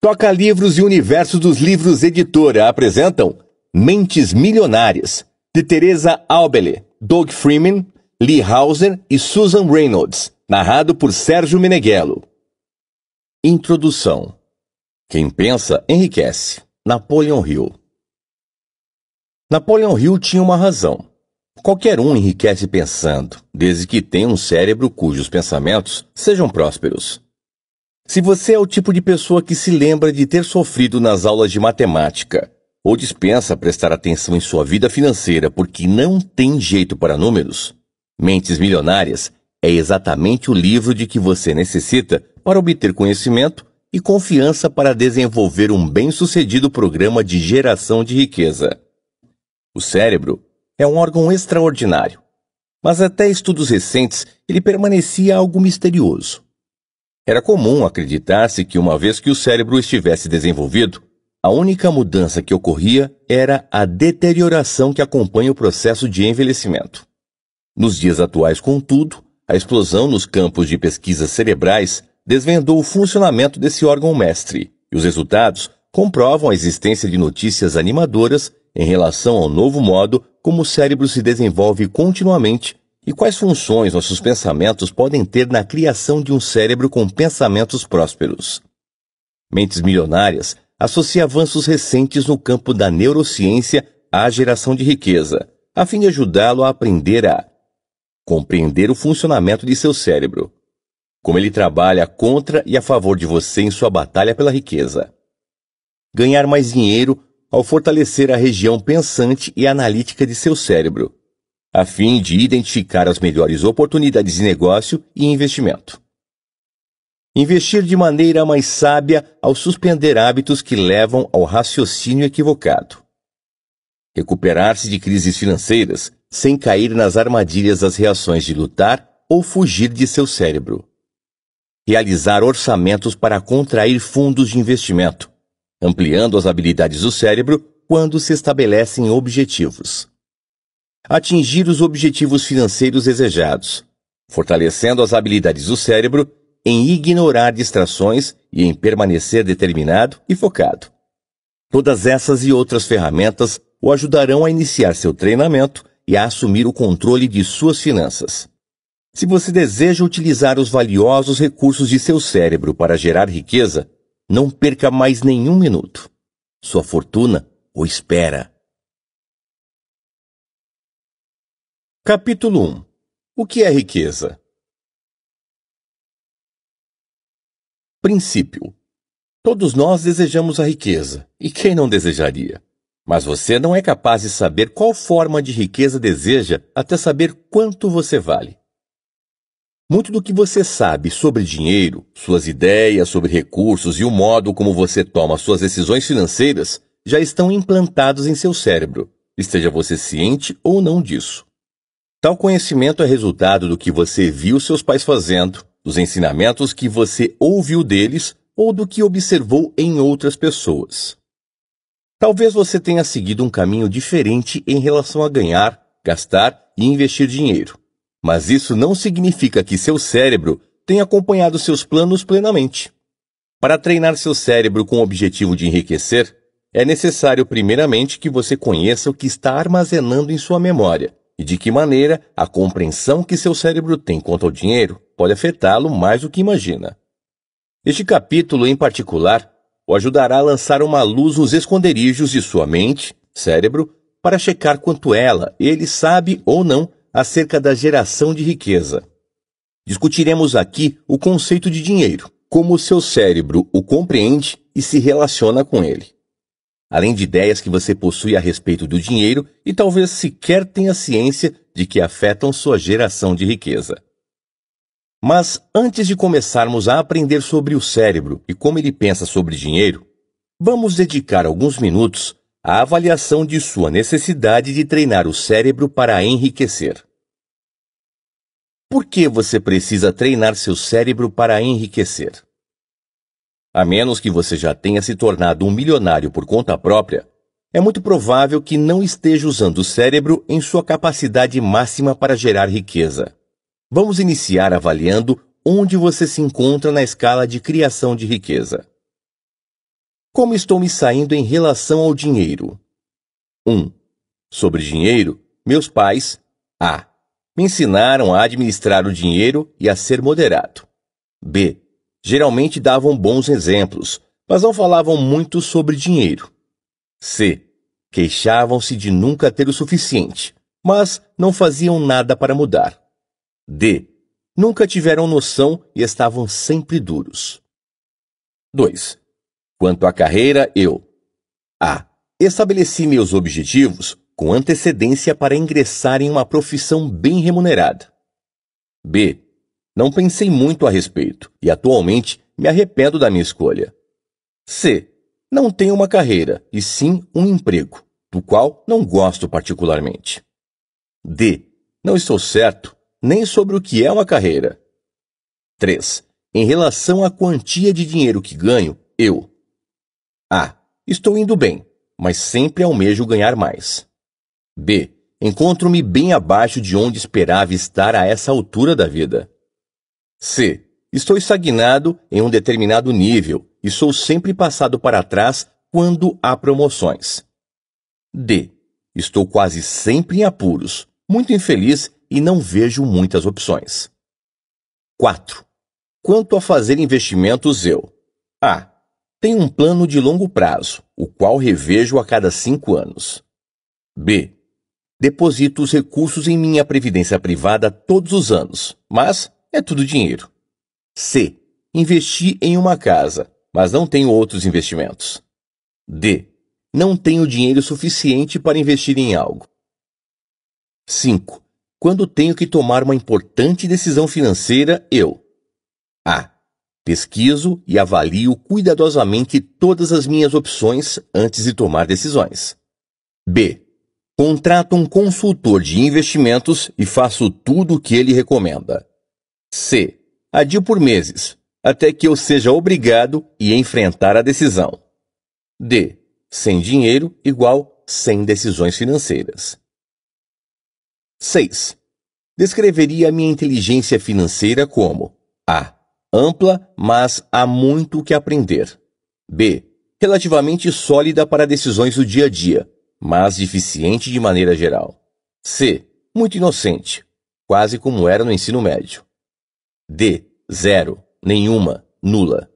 Toca Livros e Universo dos Livros Editora apresentam Mentes Milionárias, de Teresa Albele, Doug Freeman, Lee Hauser e Susan Reynolds, narrado por Sérgio Meneghello. Introdução Quem pensa, enriquece. Napoleon Hill Napoleon Hill tinha uma razão. Qualquer um enriquece pensando, desde que tenha um cérebro cujos pensamentos sejam prósperos. Se você é o tipo de pessoa que se lembra de ter sofrido nas aulas de matemática, ou dispensa prestar atenção em sua vida financeira porque não tem jeito para números, Mentes Milionárias é exatamente o livro de que você necessita para obter conhecimento e confiança para desenvolver um bem-sucedido programa de geração de riqueza. O cérebro é um órgão extraordinário, mas até estudos recentes ele permanecia algo misterioso. Era comum acreditar-se que, uma vez que o cérebro estivesse desenvolvido, a única mudança que ocorria era a deterioração que acompanha o processo de envelhecimento. Nos dias atuais, contudo, a explosão nos campos de pesquisas cerebrais desvendou o funcionamento desse órgão mestre, e os resultados comprovam a existência de notícias animadoras em relação ao novo modo como o cérebro se desenvolve continuamente e quais funções nossos pensamentos podem ter na criação de um cérebro com pensamentos prósperos? Mentes Milionárias associa avanços recentes no campo da neurociência à geração de riqueza, a fim de ajudá-lo a aprender a compreender o funcionamento de seu cérebro, como ele trabalha contra e a favor de você em sua batalha pela riqueza. Ganhar mais dinheiro ao fortalecer a região pensante e analítica de seu cérebro, a fim de identificar as melhores oportunidades de negócio e investimento. Investir de maneira mais sábia ao suspender hábitos que levam ao raciocínio equivocado. Recuperar-se de crises financeiras sem cair nas armadilhas das reações de lutar ou fugir de seu cérebro. Realizar orçamentos para contrair fundos de investimento, ampliando as habilidades do cérebro quando se estabelecem objetivos atingir os objetivos financeiros desejados, fortalecendo as habilidades do cérebro em ignorar distrações e em permanecer determinado e focado. Todas essas e outras ferramentas o ajudarão a iniciar seu treinamento e a assumir o controle de suas finanças. Se você deseja utilizar os valiosos recursos de seu cérebro para gerar riqueza, não perca mais nenhum minuto. Sua fortuna o espera. Capítulo 1 O que é riqueza? Princípio: Todos nós desejamos a riqueza, e quem não desejaria? Mas você não é capaz de saber qual forma de riqueza deseja até saber quanto você vale. Muito do que você sabe sobre dinheiro, suas ideias sobre recursos e o modo como você toma suas decisões financeiras já estão implantados em seu cérebro, esteja você ciente ou não disso. Tal conhecimento é resultado do que você viu seus pais fazendo, dos ensinamentos que você ouviu deles ou do que observou em outras pessoas. Talvez você tenha seguido um caminho diferente em relação a ganhar, gastar e investir dinheiro. Mas isso não significa que seu cérebro tenha acompanhado seus planos plenamente. Para treinar seu cérebro com o objetivo de enriquecer, é necessário primeiramente que você conheça o que está armazenando em sua memória e de que maneira a compreensão que seu cérebro tem quanto ao dinheiro pode afetá-lo mais do que imagina. Este capítulo, em particular, o ajudará a lançar uma luz nos esconderijos de sua mente, cérebro, para checar quanto ela, ele sabe ou não acerca da geração de riqueza. Discutiremos aqui o conceito de dinheiro, como o seu cérebro o compreende e se relaciona com ele além de ideias que você possui a respeito do dinheiro e talvez sequer tenha ciência de que afetam sua geração de riqueza. Mas antes de começarmos a aprender sobre o cérebro e como ele pensa sobre dinheiro, vamos dedicar alguns minutos à avaliação de sua necessidade de treinar o cérebro para enriquecer. Por que você precisa treinar seu cérebro para enriquecer? A menos que você já tenha se tornado um milionário por conta própria, é muito provável que não esteja usando o cérebro em sua capacidade máxima para gerar riqueza. Vamos iniciar avaliando onde você se encontra na escala de criação de riqueza. Como estou me saindo em relação ao dinheiro? 1. Um, sobre dinheiro, meus pais A. Me ensinaram a administrar o dinheiro e a ser moderado. B geralmente davam bons exemplos, mas não falavam muito sobre dinheiro. C. Queixavam-se de nunca ter o suficiente, mas não faziam nada para mudar. D. Nunca tiveram noção e estavam sempre duros. 2. Quanto à carreira, eu A. Estabeleci meus objetivos com antecedência para ingressar em uma profissão bem remunerada. B. Não pensei muito a respeito e atualmente me arrependo da minha escolha. C. Não tenho uma carreira, e sim um emprego, do qual não gosto particularmente. D. Não estou certo nem sobre o que é uma carreira. 3. Em relação à quantia de dinheiro que ganho, eu. A. Estou indo bem, mas sempre almejo ganhar mais. B. Encontro-me bem abaixo de onde esperava estar a essa altura da vida. C. Estou estagnado em um determinado nível e sou sempre passado para trás quando há promoções. D. Estou quase sempre em apuros, muito infeliz e não vejo muitas opções. 4. Quanto a fazer investimentos, eu A. Tenho um plano de longo prazo, o qual revejo a cada cinco anos. B. Deposito os recursos em minha previdência privada todos os anos, mas é tudo dinheiro. C. Investi em uma casa, mas não tenho outros investimentos. D. Não tenho dinheiro suficiente para investir em algo. 5. Quando tenho que tomar uma importante decisão financeira, eu A. Pesquiso e avalio cuidadosamente todas as minhas opções antes de tomar decisões. B. Contrato um consultor de investimentos e faço tudo o que ele recomenda. C. Adio por meses, até que eu seja obrigado e enfrentar a decisão. D. Sem dinheiro igual sem decisões financeiras. 6. Descreveria a minha inteligência financeira como A. Ampla, mas há muito o que aprender. B. Relativamente sólida para decisões do dia a dia, mas deficiente de maneira geral. C. Muito inocente, quase como era no ensino médio. D. Zero. Nenhuma. Nula.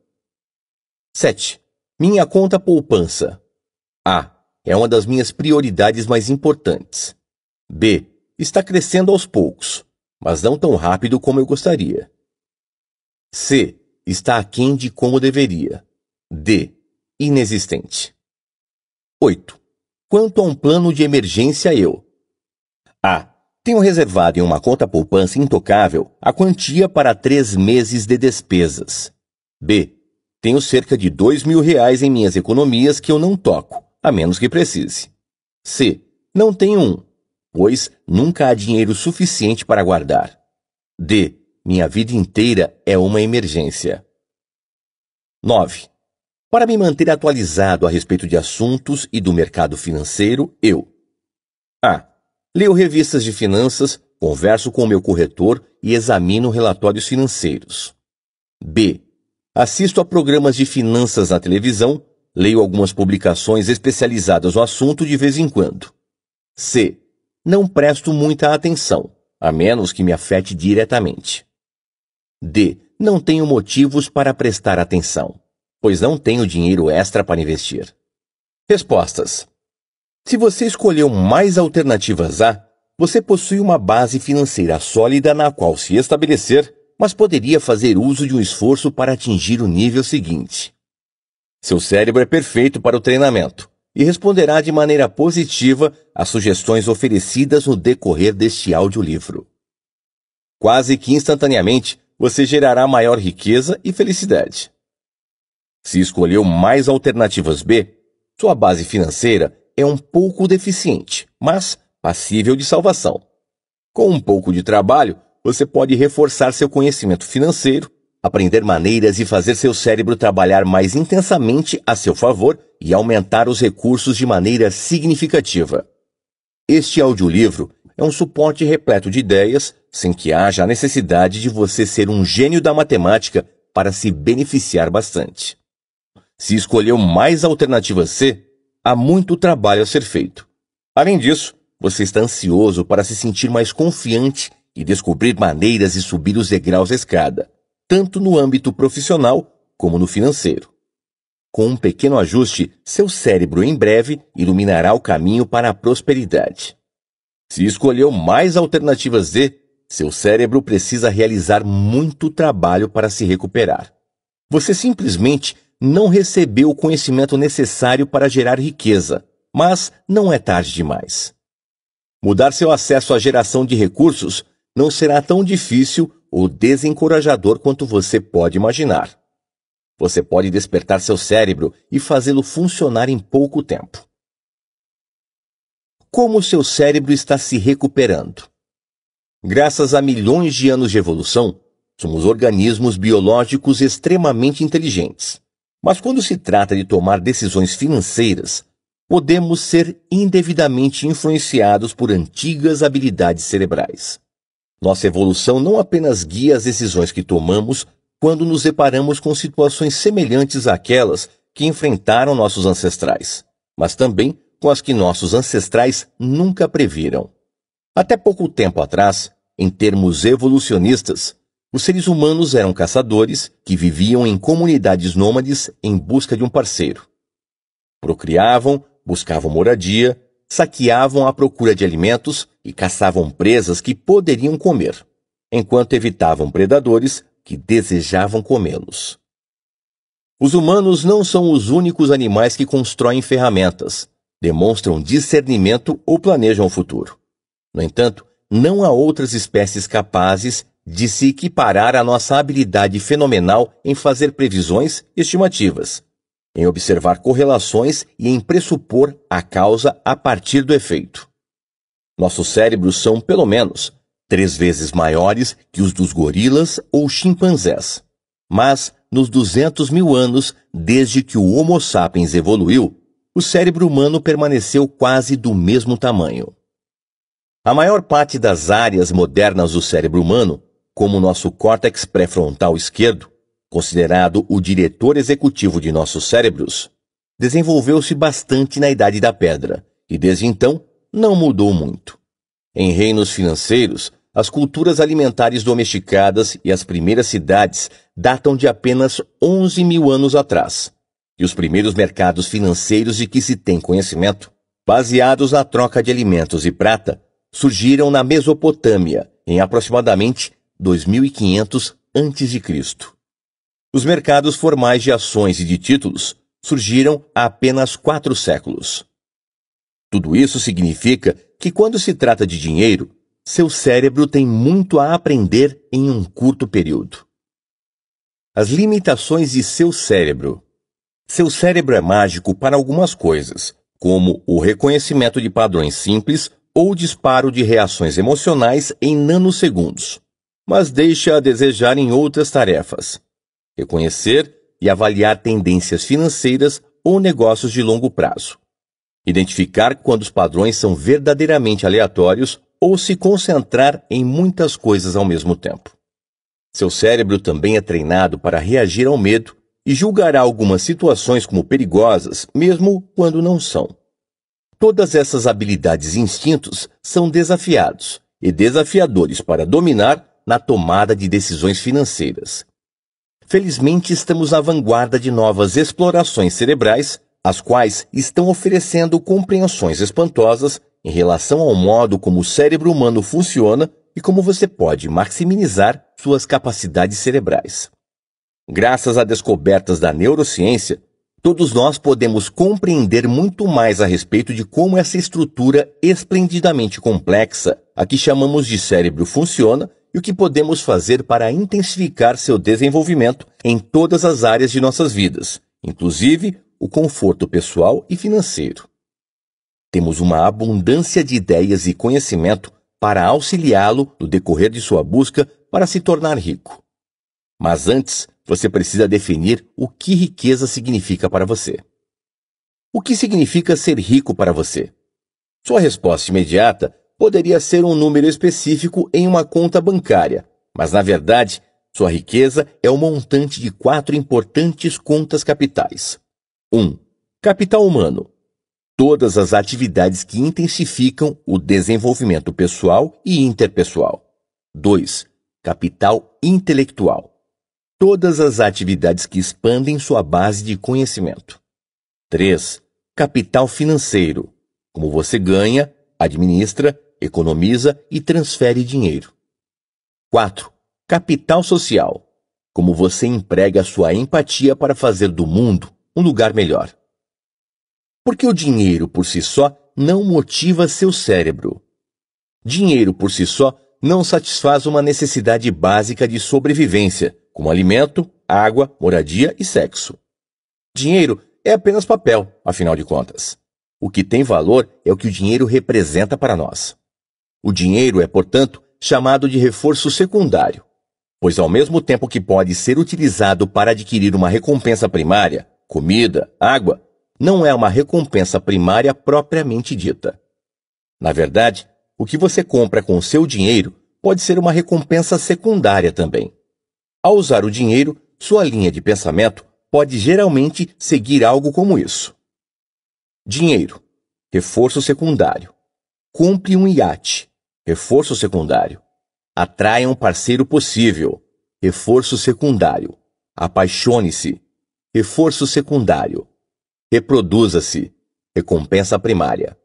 7. Minha conta poupança. A. É uma das minhas prioridades mais importantes. B. Está crescendo aos poucos, mas não tão rápido como eu gostaria. C. Está aquém de como deveria. D. Inexistente. 8. Quanto a um plano de emergência, eu. A. Tenho reservado em uma conta poupança intocável a quantia para três meses de despesas. B. Tenho cerca de dois mil reais em minhas economias que eu não toco, a menos que precise. C. Não tenho um, pois nunca há dinheiro suficiente para guardar. D. Minha vida inteira é uma emergência. 9. Para me manter atualizado a respeito de assuntos e do mercado financeiro, eu A. Leio revistas de finanças, converso com o meu corretor e examino relatórios financeiros. B. Assisto a programas de finanças na televisão, leio algumas publicações especializadas no assunto de vez em quando. C. Não presto muita atenção, a menos que me afete diretamente. D. Não tenho motivos para prestar atenção, pois não tenho dinheiro extra para investir. Respostas: se você escolheu mais alternativas A, você possui uma base financeira sólida na qual se estabelecer, mas poderia fazer uso de um esforço para atingir o nível seguinte. Seu cérebro é perfeito para o treinamento e responderá de maneira positiva às sugestões oferecidas no decorrer deste audiolivro. Quase que instantaneamente, você gerará maior riqueza e felicidade. Se escolheu mais alternativas B, sua base financeira é um pouco deficiente, mas passível de salvação. Com um pouco de trabalho, você pode reforçar seu conhecimento financeiro, aprender maneiras e fazer seu cérebro trabalhar mais intensamente a seu favor e aumentar os recursos de maneira significativa. Este audiolivro é um suporte repleto de ideias, sem que haja a necessidade de você ser um gênio da matemática para se beneficiar bastante. Se escolheu mais a alternativa C, há muito trabalho a ser feito. Além disso, você está ansioso para se sentir mais confiante e descobrir maneiras de subir os degraus da escada, tanto no âmbito profissional como no financeiro. Com um pequeno ajuste, seu cérebro em breve iluminará o caminho para a prosperidade. Se escolheu mais alternativas D, seu cérebro precisa realizar muito trabalho para se recuperar. Você simplesmente não recebeu o conhecimento necessário para gerar riqueza, mas não é tarde demais. Mudar seu acesso à geração de recursos não será tão difícil ou desencorajador quanto você pode imaginar. Você pode despertar seu cérebro e fazê-lo funcionar em pouco tempo. Como o seu cérebro está se recuperando? Graças a milhões de anos de evolução, somos organismos biológicos extremamente inteligentes. Mas quando se trata de tomar decisões financeiras, podemos ser indevidamente influenciados por antigas habilidades cerebrais. Nossa evolução não apenas guia as decisões que tomamos quando nos deparamos com situações semelhantes àquelas que enfrentaram nossos ancestrais, mas também com as que nossos ancestrais nunca previram. Até pouco tempo atrás, em termos evolucionistas, os seres humanos eram caçadores que viviam em comunidades nômades em busca de um parceiro. Procriavam, buscavam moradia, saqueavam à procura de alimentos e caçavam presas que poderiam comer, enquanto evitavam predadores que desejavam comê-los. Os humanos não são os únicos animais que constroem ferramentas, demonstram discernimento ou planejam o futuro. No entanto, não há outras espécies capazes de se equiparar à nossa habilidade fenomenal em fazer previsões estimativas, em observar correlações e em pressupor a causa a partir do efeito. Nossos cérebros são, pelo menos, três vezes maiores que os dos gorilas ou chimpanzés. Mas, nos 200 mil anos desde que o Homo sapiens evoluiu, o cérebro humano permaneceu quase do mesmo tamanho. A maior parte das áreas modernas do cérebro humano como nosso córtex pré-frontal esquerdo, considerado o diretor executivo de nossos cérebros, desenvolveu-se bastante na Idade da Pedra e desde então não mudou muito. Em reinos financeiros, as culturas alimentares domesticadas e as primeiras cidades datam de apenas 11 mil anos atrás, e os primeiros mercados financeiros de que se tem conhecimento, baseados na troca de alimentos e prata, surgiram na Mesopotâmia em aproximadamente 2500 a.C. Os mercados formais de ações e de títulos surgiram há apenas quatro séculos. Tudo isso significa que, quando se trata de dinheiro, seu cérebro tem muito a aprender em um curto período. As limitações de seu cérebro. Seu cérebro é mágico para algumas coisas, como o reconhecimento de padrões simples ou disparo de reações emocionais em nanosegundos mas deixa a desejar em outras tarefas. Reconhecer e avaliar tendências financeiras ou negócios de longo prazo. Identificar quando os padrões são verdadeiramente aleatórios ou se concentrar em muitas coisas ao mesmo tempo. Seu cérebro também é treinado para reagir ao medo e julgará algumas situações como perigosas, mesmo quando não são. Todas essas habilidades e instintos são desafiados e desafiadores para dominar na tomada de decisões financeiras. Felizmente, estamos na vanguarda de novas explorações cerebrais, as quais estão oferecendo compreensões espantosas em relação ao modo como o cérebro humano funciona e como você pode maximizar suas capacidades cerebrais. Graças a descobertas da neurociência, todos nós podemos compreender muito mais a respeito de como essa estrutura esplendidamente complexa, a que chamamos de cérebro, funciona e o que podemos fazer para intensificar seu desenvolvimento em todas as áreas de nossas vidas, inclusive o conforto pessoal e financeiro. Temos uma abundância de ideias e conhecimento para auxiliá-lo no decorrer de sua busca para se tornar rico. Mas antes, você precisa definir o que riqueza significa para você. O que significa ser rico para você? Sua resposta imediata poderia ser um número específico em uma conta bancária, mas na verdade, sua riqueza é o um montante de quatro importantes contas capitais. 1. Um, capital humano. Todas as atividades que intensificam o desenvolvimento pessoal e interpessoal. 2. Capital intelectual. Todas as atividades que expandem sua base de conhecimento. 3. Capital financeiro. Como você ganha, administra economiza e transfere dinheiro. 4. Capital social. Como você emprega sua empatia para fazer do mundo um lugar melhor. Porque o dinheiro por si só não motiva seu cérebro. Dinheiro por si só não satisfaz uma necessidade básica de sobrevivência, como alimento, água, moradia e sexo. Dinheiro é apenas papel, afinal de contas. O que tem valor é o que o dinheiro representa para nós. O dinheiro é, portanto, chamado de reforço secundário, pois ao mesmo tempo que pode ser utilizado para adquirir uma recompensa primária, comida, água, não é uma recompensa primária propriamente dita. Na verdade, o que você compra com o seu dinheiro pode ser uma recompensa secundária também. Ao usar o dinheiro, sua linha de pensamento pode geralmente seguir algo como isso: Dinheiro, reforço secundário. Compre um iate reforço secundário. Atraia um parceiro possível, reforço secundário. Apaixone-se, reforço secundário. Reproduza-se, recompensa primária.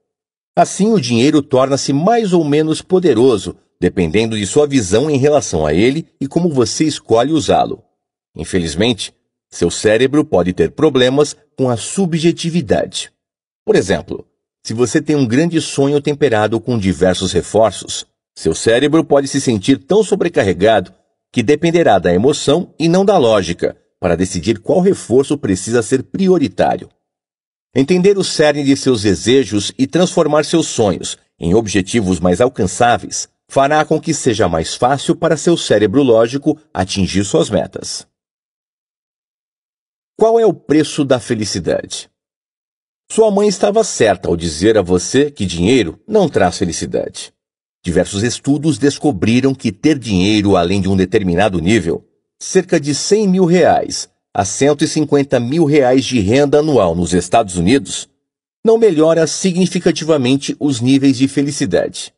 Assim, o dinheiro torna-se mais ou menos poderoso, dependendo de sua visão em relação a ele e como você escolhe usá-lo. Infelizmente, seu cérebro pode ter problemas com a subjetividade. Por exemplo, se você tem um grande sonho temperado com diversos reforços, seu cérebro pode se sentir tão sobrecarregado que dependerá da emoção e não da lógica para decidir qual reforço precisa ser prioritário. Entender o cerne de seus desejos e transformar seus sonhos em objetivos mais alcançáveis fará com que seja mais fácil para seu cérebro lógico atingir suas metas. Qual é o preço da felicidade? Sua mãe estava certa ao dizer a você que dinheiro não traz felicidade. Diversos estudos descobriram que ter dinheiro além de um determinado nível, cerca de 100 mil reais a 150 mil reais de renda anual nos Estados Unidos, não melhora significativamente os níveis de felicidade.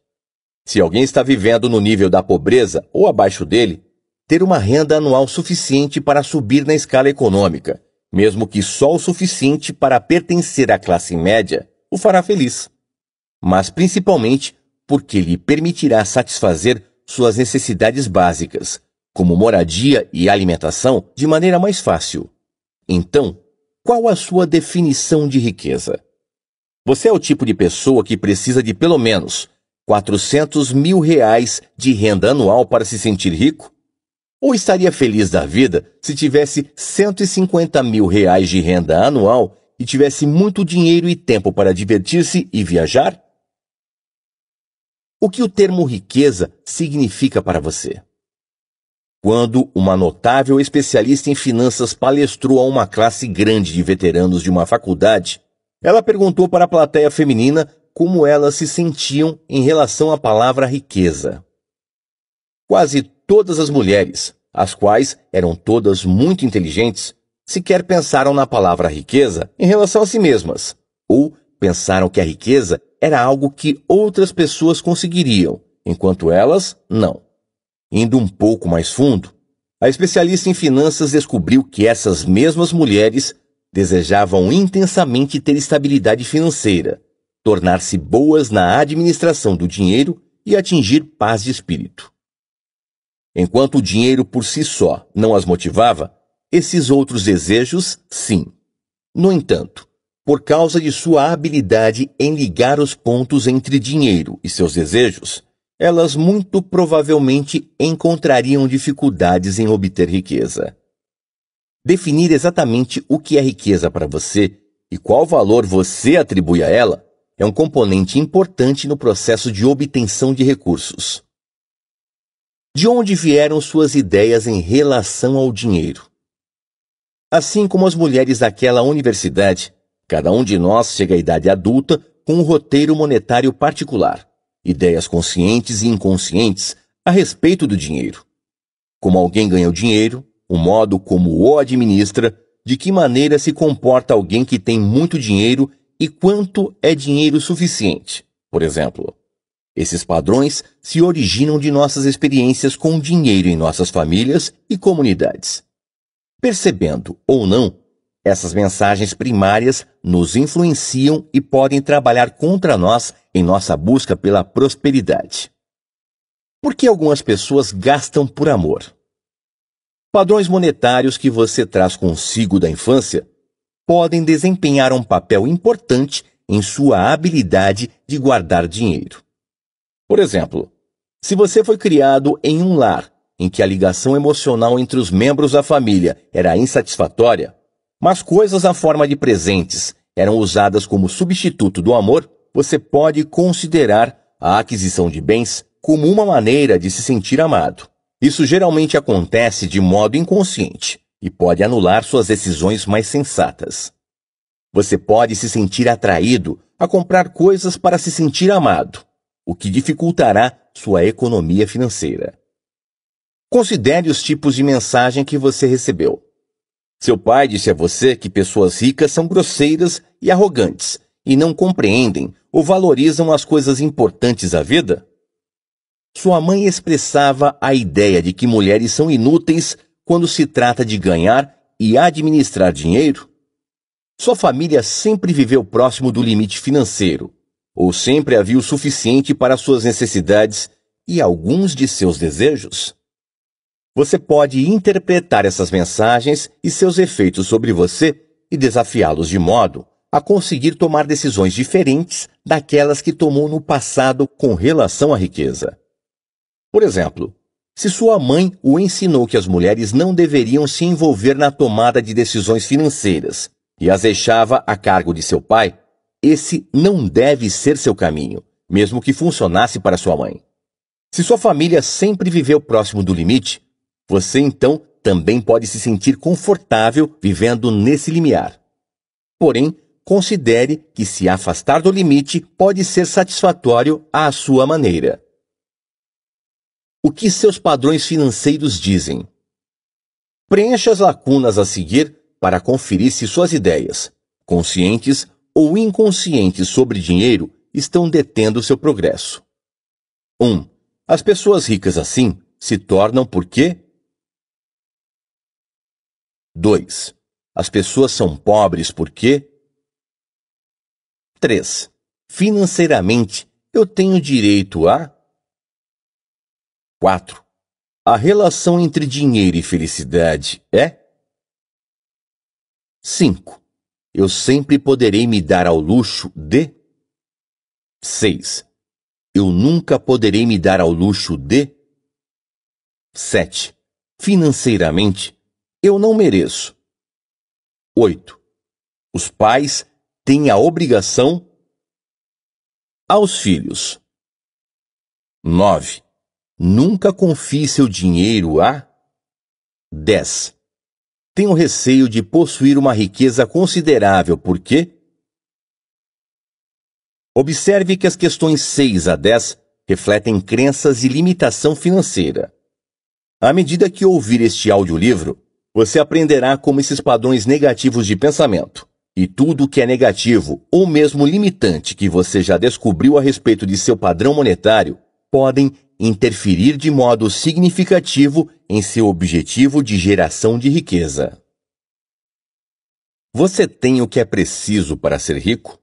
Se alguém está vivendo no nível da pobreza ou abaixo dele, ter uma renda anual suficiente para subir na escala econômica mesmo que só o suficiente para pertencer à classe média, o fará feliz. Mas principalmente porque lhe permitirá satisfazer suas necessidades básicas, como moradia e alimentação, de maneira mais fácil. Então, qual a sua definição de riqueza? Você é o tipo de pessoa que precisa de pelo menos 400 mil reais de renda anual para se sentir rico? Ou estaria feliz da vida se tivesse 150 mil reais de renda anual e tivesse muito dinheiro e tempo para divertir-se e viajar? O que o termo riqueza significa para você? Quando uma notável especialista em finanças palestrou a uma classe grande de veteranos de uma faculdade, ela perguntou para a plateia feminina como elas se sentiam em relação à palavra riqueza. Quase todas as mulheres, as quais eram todas muito inteligentes, sequer pensaram na palavra riqueza em relação a si mesmas, ou pensaram que a riqueza era algo que outras pessoas conseguiriam, enquanto elas não. Indo um pouco mais fundo, a especialista em finanças descobriu que essas mesmas mulheres desejavam intensamente ter estabilidade financeira, tornar-se boas na administração do dinheiro e atingir paz de espírito. Enquanto o dinheiro por si só não as motivava, esses outros desejos, sim. No entanto, por causa de sua habilidade em ligar os pontos entre dinheiro e seus desejos, elas muito provavelmente encontrariam dificuldades em obter riqueza. Definir exatamente o que é riqueza para você e qual valor você atribui a ela é um componente importante no processo de obtenção de recursos de onde vieram suas ideias em relação ao dinheiro. Assim como as mulheres daquela universidade, cada um de nós chega à idade adulta com um roteiro monetário particular, ideias conscientes e inconscientes a respeito do dinheiro. Como alguém ganha o dinheiro, o modo como o administra, de que maneira se comporta alguém que tem muito dinheiro e quanto é dinheiro suficiente, por exemplo. Esses padrões se originam de nossas experiências com dinheiro em nossas famílias e comunidades. Percebendo ou não, essas mensagens primárias nos influenciam e podem trabalhar contra nós em nossa busca pela prosperidade. Por que algumas pessoas gastam por amor? Padrões monetários que você traz consigo da infância podem desempenhar um papel importante em sua habilidade de guardar dinheiro. Por exemplo, se você foi criado em um lar em que a ligação emocional entre os membros da família era insatisfatória, mas coisas na forma de presentes eram usadas como substituto do amor, você pode considerar a aquisição de bens como uma maneira de se sentir amado. Isso geralmente acontece de modo inconsciente e pode anular suas decisões mais sensatas. Você pode se sentir atraído a comprar coisas para se sentir amado, o que dificultará sua economia financeira. Considere os tipos de mensagem que você recebeu. Seu pai disse a você que pessoas ricas são grosseiras e arrogantes e não compreendem ou valorizam as coisas importantes da vida? Sua mãe expressava a ideia de que mulheres são inúteis quando se trata de ganhar e administrar dinheiro? Sua família sempre viveu próximo do limite financeiro ou sempre havia o suficiente para suas necessidades e alguns de seus desejos? Você pode interpretar essas mensagens e seus efeitos sobre você e desafiá-los de modo a conseguir tomar decisões diferentes daquelas que tomou no passado com relação à riqueza. Por exemplo, se sua mãe o ensinou que as mulheres não deveriam se envolver na tomada de decisões financeiras e as deixava a cargo de seu pai, esse não deve ser seu caminho, mesmo que funcionasse para sua mãe. Se sua família sempre viveu próximo do limite, você então também pode se sentir confortável vivendo nesse limiar. Porém, considere que se afastar do limite pode ser satisfatório à sua maneira. O que seus padrões financeiros dizem? Preencha as lacunas a seguir para conferir se suas ideias, conscientes ou inconsciente sobre dinheiro estão detendo seu progresso. 1. Um, as pessoas ricas assim se tornam por quê? 2. As pessoas são pobres por quê? 3. Financeiramente, eu tenho direito a 4. A relação entre dinheiro e felicidade é 5 eu sempre poderei me dar ao luxo de. 6. Eu nunca poderei me dar ao luxo de. 7. Financeiramente, eu não mereço. 8. Os pais têm a obrigação aos filhos. 9. Nunca confie seu dinheiro a 10 tenho receio de possuir uma riqueza considerável, porque. Observe que as questões 6 a 10 refletem crenças e limitação financeira. À medida que ouvir este audiolivro, você aprenderá como esses padrões negativos de pensamento e tudo que é negativo ou mesmo limitante que você já descobriu a respeito de seu padrão monetário podem interferir de modo significativo em seu objetivo de geração de riqueza. Você tem o que é preciso para ser rico?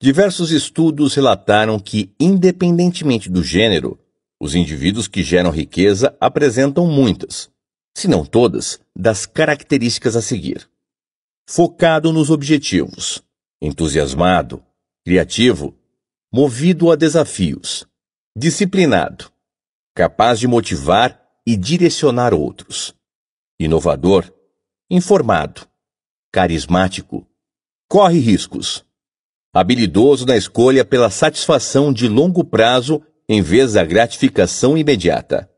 Diversos estudos relataram que, independentemente do gênero, os indivíduos que geram riqueza apresentam muitas, se não todas, das características a seguir: focado nos objetivos, entusiasmado, criativo, movido a desafios, disciplinado, capaz de motivar e direcionar outros. Inovador, informado, carismático, corre riscos. Habilidoso na escolha pela satisfação de longo prazo em vez da gratificação imediata.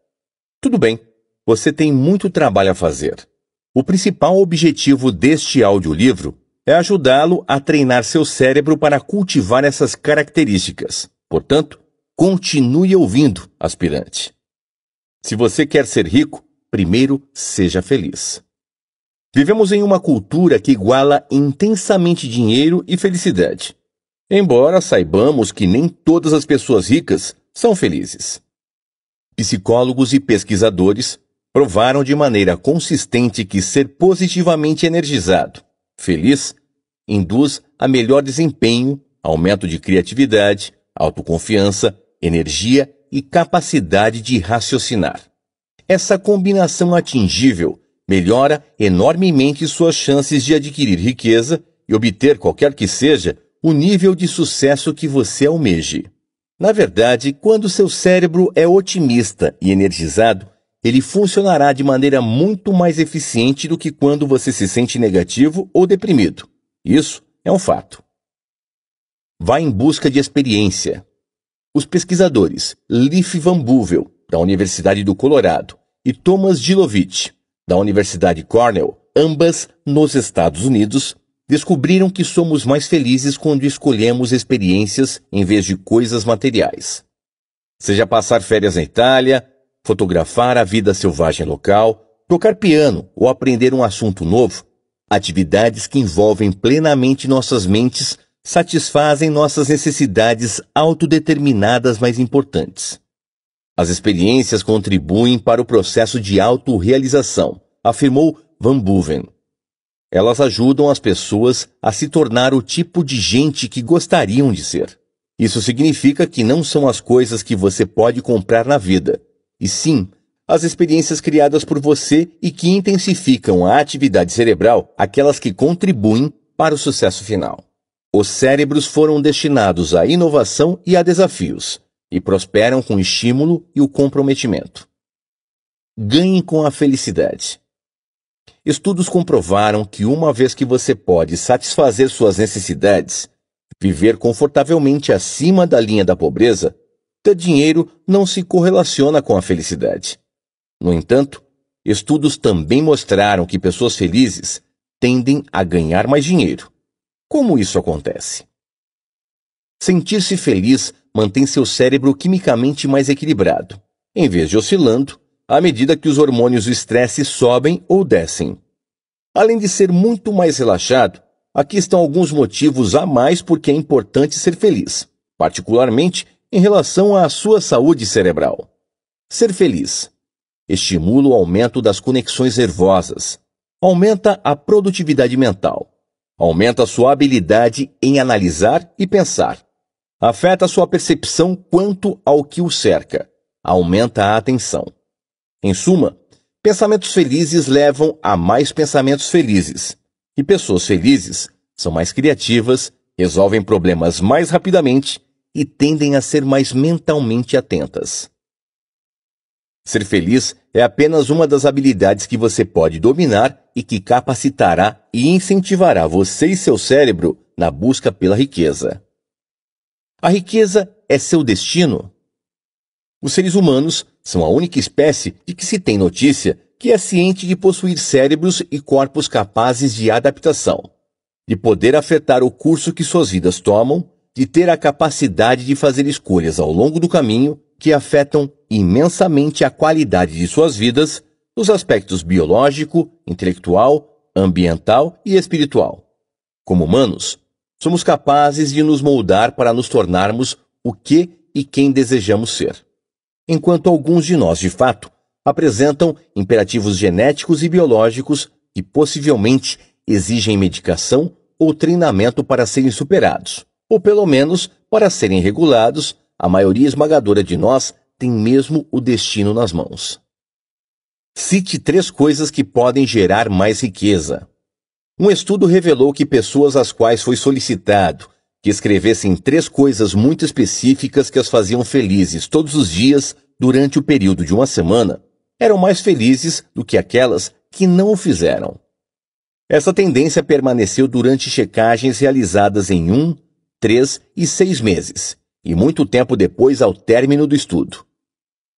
Tudo bem, você tem muito trabalho a fazer. O principal objetivo deste audiolivro é ajudá-lo a treinar seu cérebro para cultivar essas características. Portanto, continue ouvindo, aspirante. Se você quer ser rico, primeiro seja feliz. Vivemos em uma cultura que iguala intensamente dinheiro e felicidade. Embora saibamos que nem todas as pessoas ricas são felizes. Psicólogos e pesquisadores provaram de maneira consistente que ser positivamente energizado, feliz, induz a melhor desempenho, aumento de criatividade, autoconfiança, energia e capacidade de raciocinar. Essa combinação atingível melhora enormemente suas chances de adquirir riqueza e obter qualquer que seja o nível de sucesso que você almeje. Na verdade, quando seu cérebro é otimista e energizado, ele funcionará de maneira muito mais eficiente do que quando você se sente negativo ou deprimido. Isso é um fato. Vá em busca de experiência. Os pesquisadores Leif Van Buvel, da Universidade do Colorado, e Thomas Dilovich, da Universidade Cornell, ambas nos Estados Unidos, descobriram que somos mais felizes quando escolhemos experiências em vez de coisas materiais. Seja passar férias na Itália, fotografar a vida selvagem local, tocar piano ou aprender um assunto novo, atividades que envolvem plenamente nossas mentes satisfazem nossas necessidades autodeterminadas mais importantes. As experiências contribuem para o processo de autorrealização, afirmou Van Buven. Elas ajudam as pessoas a se tornar o tipo de gente que gostariam de ser. Isso significa que não são as coisas que você pode comprar na vida, e sim as experiências criadas por você e que intensificam a atividade cerebral, aquelas que contribuem para o sucesso final. Os cérebros foram destinados à inovação e a desafios, e prosperam com o estímulo e o comprometimento. Ganhe com a felicidade. Estudos comprovaram que uma vez que você pode satisfazer suas necessidades, viver confortavelmente acima da linha da pobreza, ter dinheiro não se correlaciona com a felicidade. No entanto, estudos também mostraram que pessoas felizes tendem a ganhar mais dinheiro, como isso acontece? Sentir-se feliz mantém seu cérebro quimicamente mais equilibrado, em vez de oscilando, à medida que os hormônios do estresse sobem ou descem. Além de ser muito mais relaxado, aqui estão alguns motivos a mais por que é importante ser feliz, particularmente em relação à sua saúde cerebral. Ser feliz estimula o aumento das conexões nervosas, aumenta a produtividade mental, aumenta sua habilidade em analisar e pensar, afeta sua percepção quanto ao que o cerca, aumenta a atenção. Em suma, pensamentos felizes levam a mais pensamentos felizes, e pessoas felizes são mais criativas, resolvem problemas mais rapidamente e tendem a ser mais mentalmente atentas. Ser feliz é apenas uma das habilidades que você pode dominar e que capacitará e incentivará você e seu cérebro na busca pela riqueza. A riqueza é seu destino. Os seres humanos são a única espécie de que se tem notícia que é ciente de possuir cérebros e corpos capazes de adaptação, de poder afetar o curso que suas vidas tomam, de ter a capacidade de fazer escolhas ao longo do caminho que afetam imensamente a qualidade de suas vidas nos aspectos biológico, intelectual, ambiental e espiritual. Como humanos, somos capazes de nos moldar para nos tornarmos o que e quem desejamos ser. Enquanto alguns de nós, de fato, apresentam imperativos genéticos e biológicos que possivelmente exigem medicação ou treinamento para serem superados, ou pelo menos para serem regulados a maioria esmagadora de nós tem mesmo o destino nas mãos. Cite três coisas que podem gerar mais riqueza. Um estudo revelou que pessoas às quais foi solicitado que escrevessem três coisas muito específicas que as faziam felizes todos os dias durante o período de uma semana eram mais felizes do que aquelas que não o fizeram. Essa tendência permaneceu durante checagens realizadas em um, três e seis meses, e muito tempo depois ao término do estudo.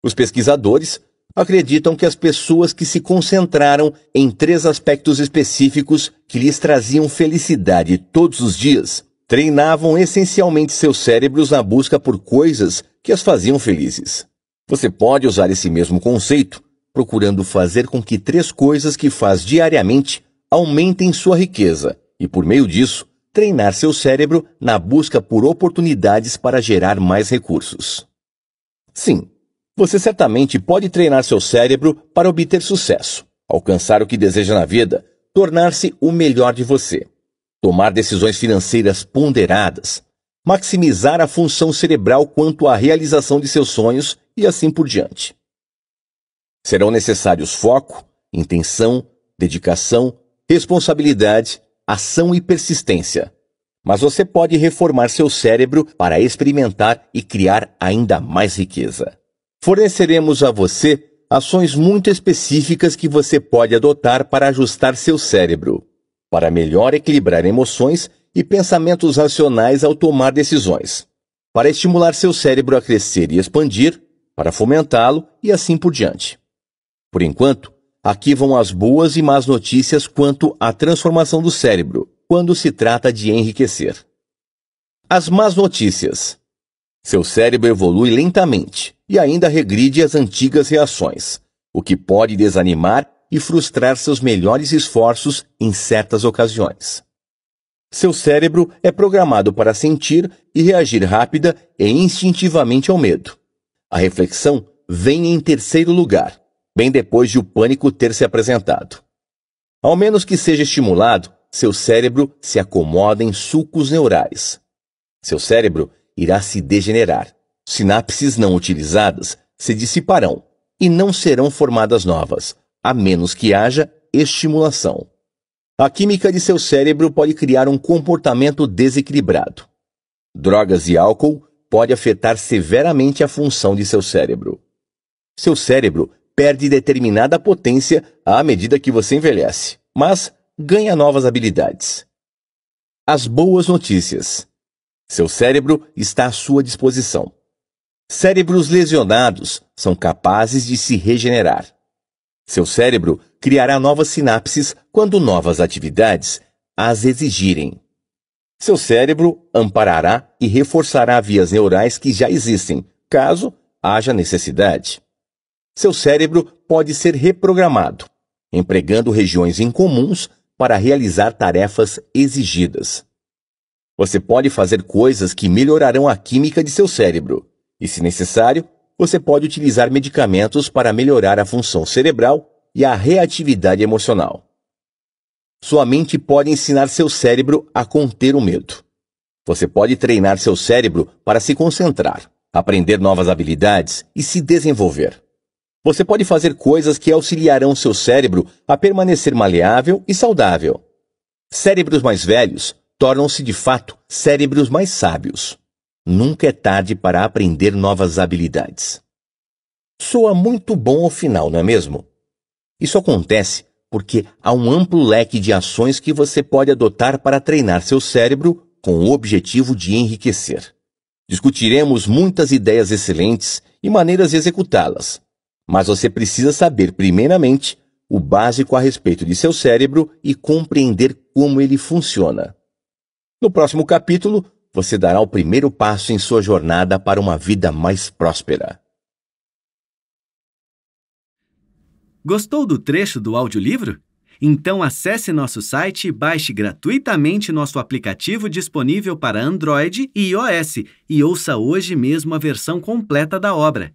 Os pesquisadores acreditam que as pessoas que se concentraram em três aspectos específicos que lhes traziam felicidade todos os dias treinavam essencialmente seus cérebros na busca por coisas que as faziam felizes. Você pode usar esse mesmo conceito, procurando fazer com que três coisas que faz diariamente aumentem sua riqueza e, por meio disso, treinar seu cérebro na busca por oportunidades para gerar mais recursos. Sim, você certamente pode treinar seu cérebro para obter sucesso, alcançar o que deseja na vida, tornar-se o melhor de você, tomar decisões financeiras ponderadas, maximizar a função cerebral quanto à realização de seus sonhos e assim por diante. Serão necessários foco, intenção, dedicação, responsabilidade ação e persistência. Mas você pode reformar seu cérebro para experimentar e criar ainda mais riqueza. Forneceremos a você ações muito específicas que você pode adotar para ajustar seu cérebro, para melhor equilibrar emoções e pensamentos racionais ao tomar decisões, para estimular seu cérebro a crescer e expandir, para fomentá-lo e assim por diante. Por enquanto, Aqui vão as boas e más notícias quanto à transformação do cérebro, quando se trata de enriquecer. As más notícias. Seu cérebro evolui lentamente e ainda regride às antigas reações, o que pode desanimar e frustrar seus melhores esforços em certas ocasiões. Seu cérebro é programado para sentir e reagir rápida e instintivamente ao medo. A reflexão vem em terceiro lugar bem depois de o pânico ter se apresentado. Ao menos que seja estimulado, seu cérebro se acomoda em sulcos neurais. Seu cérebro irá se degenerar. Sinapses não utilizadas se dissiparão e não serão formadas novas, a menos que haja estimulação. A química de seu cérebro pode criar um comportamento desequilibrado. Drogas e álcool pode afetar severamente a função de seu cérebro. Seu cérebro perde determinada potência à medida que você envelhece, mas ganha novas habilidades. As boas notícias. Seu cérebro está à sua disposição. Cérebros lesionados são capazes de se regenerar. Seu cérebro criará novas sinapses quando novas atividades as exigirem. Seu cérebro amparará e reforçará vias neurais que já existem, caso haja necessidade seu cérebro pode ser reprogramado, empregando regiões incomuns para realizar tarefas exigidas. Você pode fazer coisas que melhorarão a química de seu cérebro, e, se necessário, você pode utilizar medicamentos para melhorar a função cerebral e a reatividade emocional. Sua mente pode ensinar seu cérebro a conter o medo. Você pode treinar seu cérebro para se concentrar, aprender novas habilidades e se desenvolver. Você pode fazer coisas que auxiliarão seu cérebro a permanecer maleável e saudável. Cérebros mais velhos tornam-se de fato cérebros mais sábios. Nunca é tarde para aprender novas habilidades. Soa muito bom ao final, não é mesmo? Isso acontece porque há um amplo leque de ações que você pode adotar para treinar seu cérebro com o objetivo de enriquecer. Discutiremos muitas ideias excelentes e maneiras de executá-las, mas você precisa saber, primeiramente, o básico a respeito de seu cérebro e compreender como ele funciona. No próximo capítulo, você dará o primeiro passo em sua jornada para uma vida mais próspera. Gostou do trecho do audiolivro? Então acesse nosso site e baixe gratuitamente nosso aplicativo disponível para Android e iOS e ouça hoje mesmo a versão completa da obra.